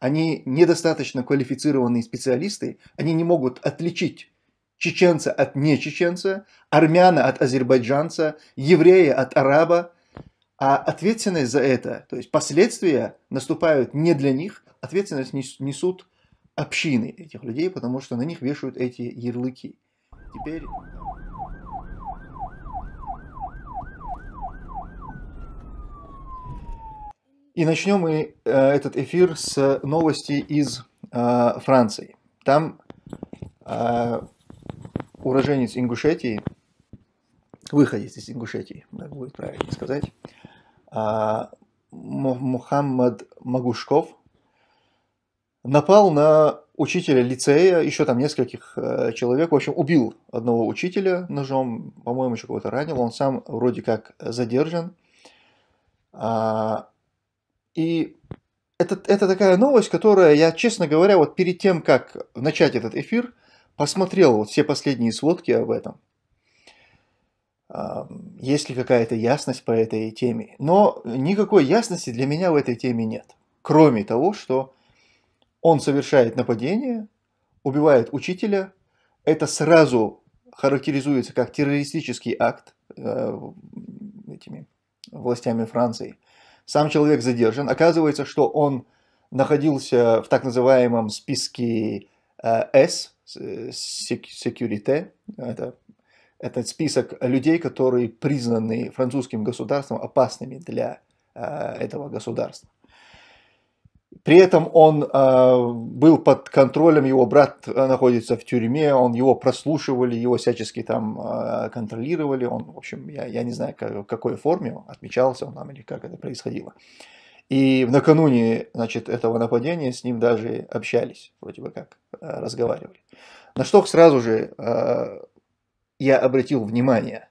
они недостаточно квалифицированные специалисты, они не могут отличить чеченца от нечеченца, армяна от азербайджанца, еврея от араба. А ответственность за это, то есть последствия наступают не для них, ответственность несут общины этих людей, потому что на них вешают эти ярлыки. Теперь... И начнем мы э, этот эфир с новости из э, Франции. Там э, уроженец Ингушетии, выходец из Ингушетии, будет правильно сказать, Мухаммад Магушков напал на учителя лицея, еще там нескольких человек, в общем, убил одного учителя ножом, по-моему, еще кого-то ранил, он сам вроде как задержан. А, и это, это такая новость, которая, я, честно говоря, вот перед тем, как начать этот эфир, посмотрел вот все последние сводки об этом. Есть ли какая-то ясность по этой теме? Но никакой ясности для меня в этой теме нет. Кроме того, что он совершает нападение, убивает учителя. Это сразу характеризуется как террористический акт э, этими властями Франции – сам человек задержан. Оказывается, что он находился в так называемом списке э, S, Security, это, это список людей, которые признаны французским государством опасными для э, этого государства. При этом он э, был под контролем, его брат э, находится в тюрьме, он его прослушивали, его всячески там э, контролировали. Он, в общем, я, я не знаю, как, в какой форме отмечался он там или как это происходило. И накануне, значит, этого нападения с ним даже общались, вроде бы как, э, разговаривали. На что сразу же э, я обратил внимание?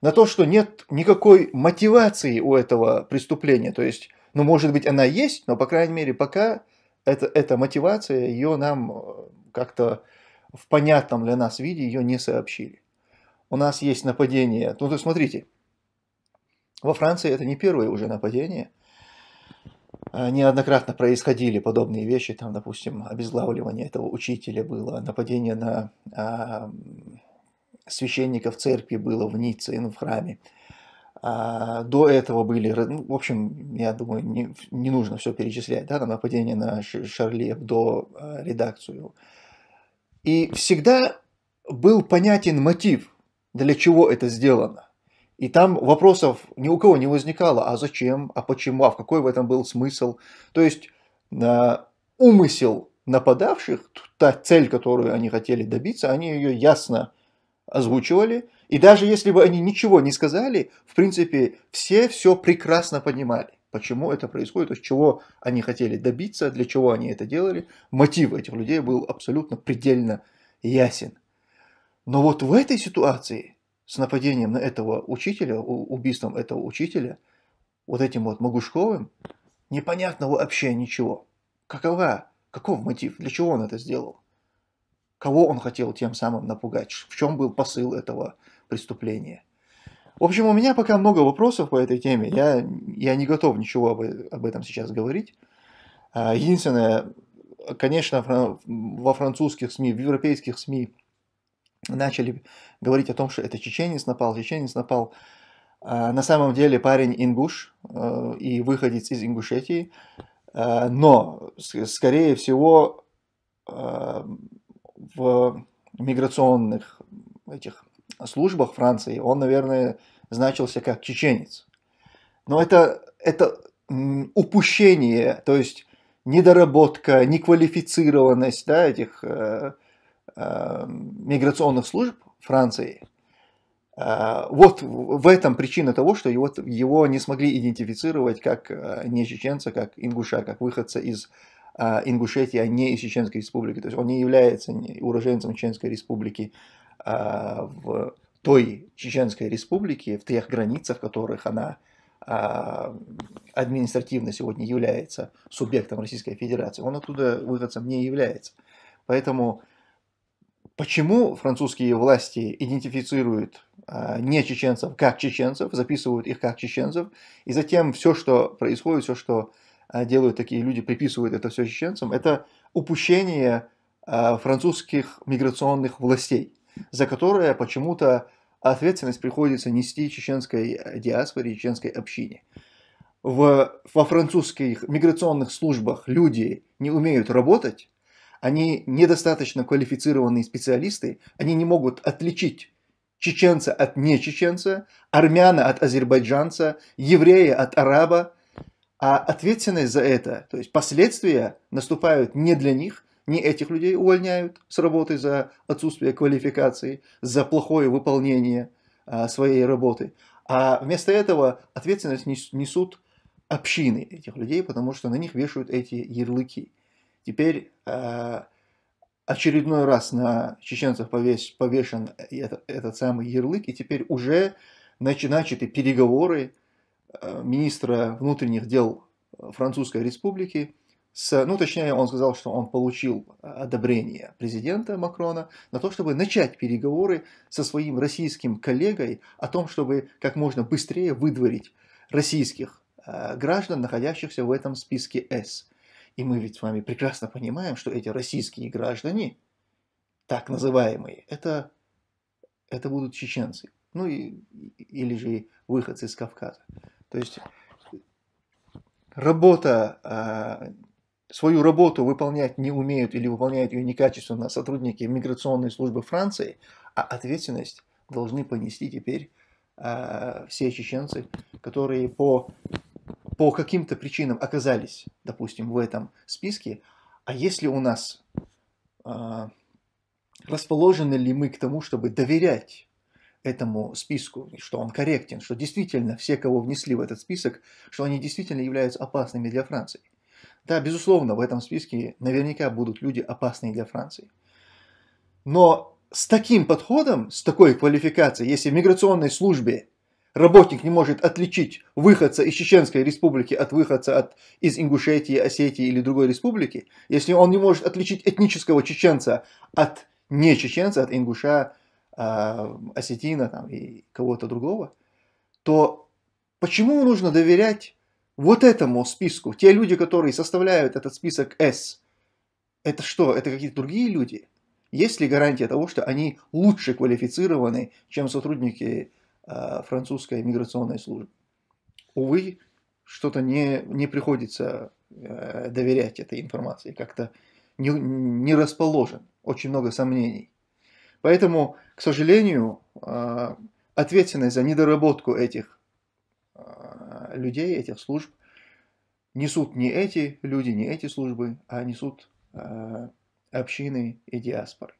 На то, что нет никакой мотивации у этого преступления, то есть ну, может быть, она есть, но, по крайней мере, пока это, эта мотивация, ее нам э, как-то в понятном для нас виде ее не сообщили. У нас есть нападение. Ну, то смотрите, во Франции это не первое уже нападение. А, неоднократно происходили подобные вещи. Там, допустим, обезглавливание этого учителя было, нападение на а, священников церкви было в Ницце, ну, в храме. А до этого были, ну, в общем, я думаю, не, не нужно все перечислять, да, там нападение на Шарли до а, редакцию. И всегда был понятен мотив, для чего это сделано. И там вопросов ни у кого не возникало, а зачем, а почему, а в какой в этом был смысл. То есть а, умысел нападавших, та цель, которую они хотели добиться, они ее ясно озвучивали, и даже если бы они ничего не сказали, в принципе, все все прекрасно понимали, почему это происходит, из чего они хотели добиться, для чего они это делали. Мотив этих людей был абсолютно предельно ясен. Но вот в этой ситуации с нападением на этого учителя, убийством этого учителя, вот этим вот Могушковым, непонятно вообще ничего. Какова, каков мотив, для чего он это сделал? кого он хотел тем самым напугать, в чем был посыл этого преступления. В общем, у меня пока много вопросов по этой теме, я, я не готов ничего об, об этом сейчас говорить. А, единственное, конечно, во французских СМИ, в европейских СМИ начали говорить о том, что это чеченец напал, чеченец напал. А, на самом деле парень ингуш э, и выходец из Ингушетии, а, но, скорее всего, в миграционных этих службах Франции, он, наверное, значился как чеченец. Но это, это упущение, то есть недоработка, неквалифицированность да, этих э, э, миграционных служб Франции. Э, вот в этом причина того, что его, его не смогли идентифицировать как э, не чеченца, как ингуша, как выходца из а, Ингушетии, а не из Чеченской республики. То есть он не является уроженцем Чеченской республики а, в той Чеченской Республике, в тех границах, которых она а, административно сегодня является субъектом Российской Федерации. Он оттуда выходцем не является. Поэтому почему французские власти идентифицируют не чеченцев как чеченцев, записывают их как чеченцев, и затем все, что происходит, все, что а, делают такие люди, приписывают это все чеченцам, это упущение а, французских миграционных властей, за которое почему-то ответственность приходится нести чеченской э, диаспоре, чеченской общине. В, во французских миграционных службах люди не умеют работать, они недостаточно квалифицированные специалисты, они не могут отличить чеченца от нечеченца, армяна от азербайджанца, еврея от араба – а ответственность за это, то есть последствия наступают не для них, не этих людей увольняют с работы за отсутствие квалификации, за плохое выполнение а, своей работы, а вместо этого ответственность несут общины этих людей, потому что на них вешают эти ярлыки. Теперь а, очередной раз на чеченцев повеш, повешен этот, этот самый ярлык, и теперь уже начаты переговоры Э, министра внутренних дел э, Французской Республики, с, ну точнее он сказал, что он получил э, одобрение президента Макрона на то, чтобы начать переговоры со своим российским коллегой о том, чтобы как можно быстрее выдворить российских граждан, находящихся в этом списке С. И мы ведь с вами прекрасно понимаем, что эти российские граждане, так называемые, это, это будут чеченцы, ну и, или же выходцы из Кавказа. То есть работа, а, свою работу выполнять не умеют или выполняют ее некачественно сотрудники миграционной службы Франции, а ответственность должны понести теперь а, все чеченцы, которые по, по каким-то причинам оказались, допустим, в этом списке. А если у нас а, расположены ли мы к тому, чтобы доверять этому списку, что он корректен, что действительно все, кого внесли в этот список, что они действительно являются опасными для Франции. Да, безусловно, в этом списке наверняка будут люди опасные для Франции. Но с таким подходом, с такой квалификацией, если в миграционной службе работник не может отличить выходца из Чеченской республики от выходца от, из Ингушетии, Осетии или другой республики, если он не может отличить этнического чеченца от не чеченца, от ингуша, э, осетина там, и кого-то другого, то почему нужно доверять вот этому списку? Те люди, которые составляют этот список S, это что, это какие-то другие люди? Есть ли гарантия того, что они лучше квалифицированы, чем сотрудники э, французской миграционной службы? Увы, что-то не, не приходится э, доверять этой информации, как-то не, не расположен, очень много сомнений. Поэтому, к сожалению, а, ответственность за недоработку этих а, людей, этих служб, несут не эти люди, не эти службы, а несут а, общины и диаспоры.